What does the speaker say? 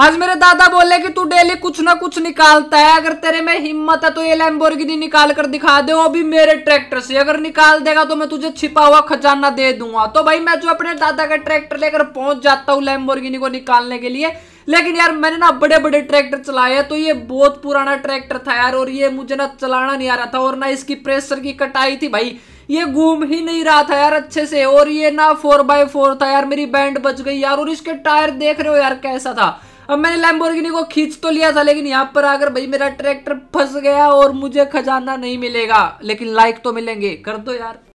आज मेरे दादा बोले कि तू डेली कुछ ना कुछ निकालता है अगर तेरे में हिम्मत है तो ये लैम्बोर्गिनी निकाल कर दिखा दे वो भी मेरे ट्रैक्टर से अगर निकाल देगा तो मैं तुझे छिपा हुआ खजाना दे दूंगा तो भाई मैं जो अपने दादा का ट्रैक्टर लेकर पहुंच जाता हूँ लैम्बोर्गिनी को निकालने के लिए लेकिन यार मैंने ना बड़े बड़े ट्रैक्टर चलाए तो ये बहुत पुराना ट्रैक्टर था यार और ये मुझे ना चलाना नहीं आ रहा था और ना इसकी प्रेशर की कटाई थी भाई ये घूम ही नहीं रहा था यार अच्छे से और ये ना फोर बाय फोर था यार मेरी बैंड बच गई यार और इसके टायर देख रहे हो यार कैसा था अब मैंने लैम्बोर्गिनी को खींच तो लिया था लेकिन यहाँ पर आकर भाई मेरा ट्रैक्टर फंस गया और मुझे खजाना नहीं मिलेगा लेकिन लाइक तो मिलेंगे कर दो यार